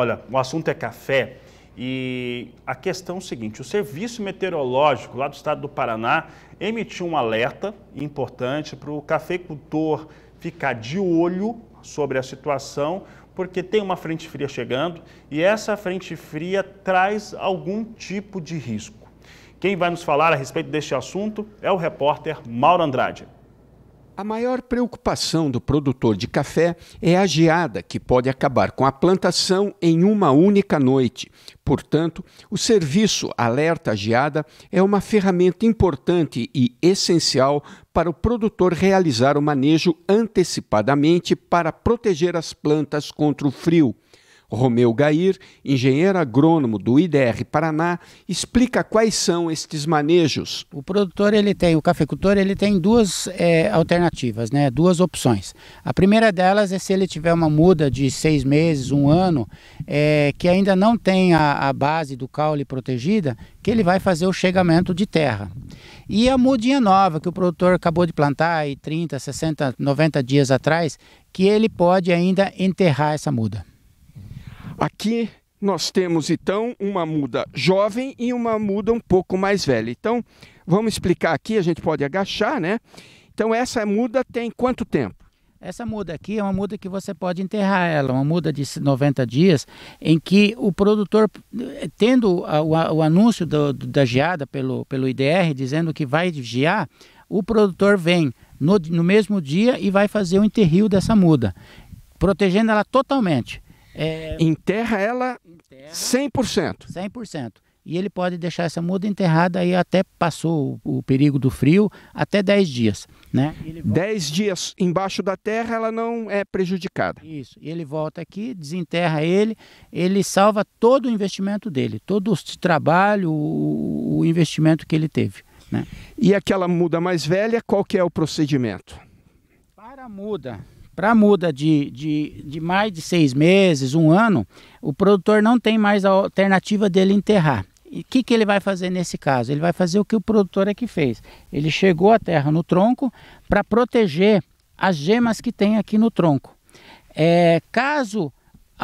Olha, o assunto é café e a questão é o seguinte: o Serviço Meteorológico lá do estado do Paraná emitiu um alerta importante para o cafeicultor ficar de olho sobre a situação, porque tem uma frente fria chegando e essa frente fria traz algum tipo de risco. Quem vai nos falar a respeito deste assunto é o repórter Mauro Andrade. A maior preocupação do produtor de café é a geada, que pode acabar com a plantação em uma única noite. Portanto, o serviço Alerta Geada é uma ferramenta importante e essencial para o produtor realizar o manejo antecipadamente para proteger as plantas contra o frio. Romeu Gair, engenheiro agrônomo do IDR Paraná, explica quais são estes manejos. O produtor ele tem, o cafeicultor ele tem duas é, alternativas, né? Duas opções. A primeira delas é se ele tiver uma muda de seis meses, um ano, é, que ainda não tem a, a base do caule protegida, que ele vai fazer o chegamento de terra. E a mudinha nova que o produtor acabou de plantar e 30, 60, 90 dias atrás, que ele pode ainda enterrar essa muda. Aqui nós temos então uma muda jovem e uma muda um pouco mais velha. Então, vamos explicar aqui, a gente pode agachar, né? Então, essa muda tem quanto tempo? Essa muda aqui é uma muda que você pode enterrar ela, uma muda de 90 dias, em que o produtor, tendo o, anúncio do, da geada pelo, pelo IDR, dizendo que vai gear, o produtor vem no, no mesmo dia e vai fazer o enterril dessa muda, protegendo ela totalmente. É... Enterra ela Enterra 100%. 100%. E ele pode deixar essa muda enterrada aí até passou o, perigo do frio, até 10 dias. Né? 10 dias embaixo da terra ela não é prejudicada. Isso. E ele volta aqui, desenterra ele, ele salva todo o investimento dele, todo o trabalho, o, o investimento que ele teve. Né? E aquela muda mais velha, qual que é o procedimento? Para a muda, para muda de, de, de mais de seis meses, um ano, o produtor não tem mais a alternativa dele enterrar. E o que, que ele vai fazer nesse caso? Ele vai fazer o que o produtor é que fez. Ele chegou a terra no tronco para proteger as gemas que tem aqui no tronco. É, caso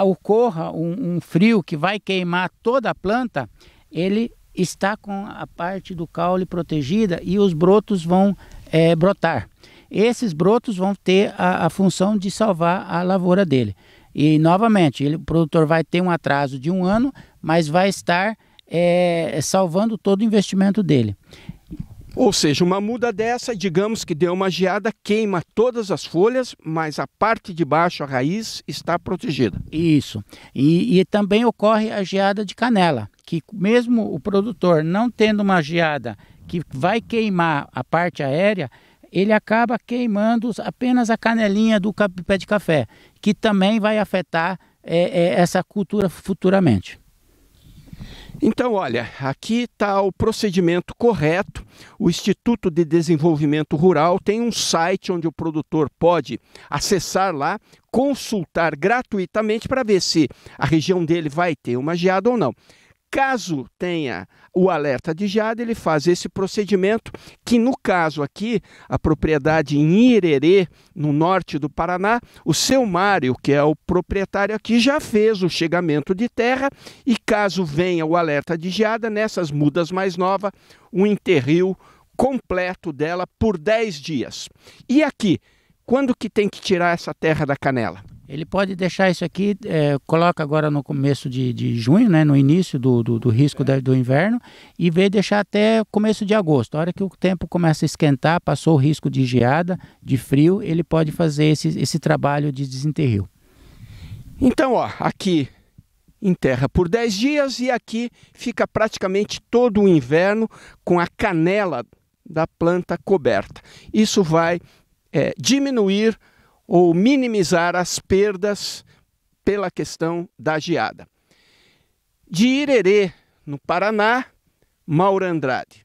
ocorra um, um frio que vai queimar toda a planta, ele está com a parte do caule protegida e os brotos vão é, brotar esses brotos vão ter a, a função de salvar a lavoura dele. E novamente, ele, o produtor vai ter um atraso de um ano, mas vai estar é, salvando todo o investimento dele. Ou seja, uma muda dessa, digamos que deu uma geada, queima todas as folhas, mas a parte de baixo, a raiz, está protegida. Isso. E, e também ocorre a geada de canela, que mesmo o produtor não tendo uma geada que vai queimar a parte aérea, ele acaba queimando apenas a canelinha do pé de café, que também vai afetar é, é, essa cultura futuramente. Então, olha, aqui está o procedimento correto. O Instituto de Desenvolvimento Rural tem um site onde o produtor pode acessar lá, consultar gratuitamente para ver se a região dele vai ter uma geada ou não. Caso tenha o alerta de jade, ele faz esse procedimento, que no caso aqui, a propriedade em Irerê, no norte do Paraná, o seu Mário, que é o proprietário aqui, já fez o chegamento de terra e caso venha o alerta de geada, nessas mudas mais novas, o interril completo dela por 10 dias. E aqui, quando que tem que tirar essa terra da canela? Ele pode deixar isso aqui, é, coloca agora no começo de, de junho, né, no início do, do, do risco é. da, do inverno, e vê deixar até começo de agosto. A hora que o tempo começa a esquentar, passou o risco de geada, de frio, ele pode fazer esse, esse trabalho de desenterril. Então, ó, aqui enterra por 10 dias e aqui fica praticamente todo o inverno com a canela da planta coberta. Isso vai é, diminuir ou minimizar as perdas pela questão da geada. De Irerê, no Paraná, Mauro Andrade.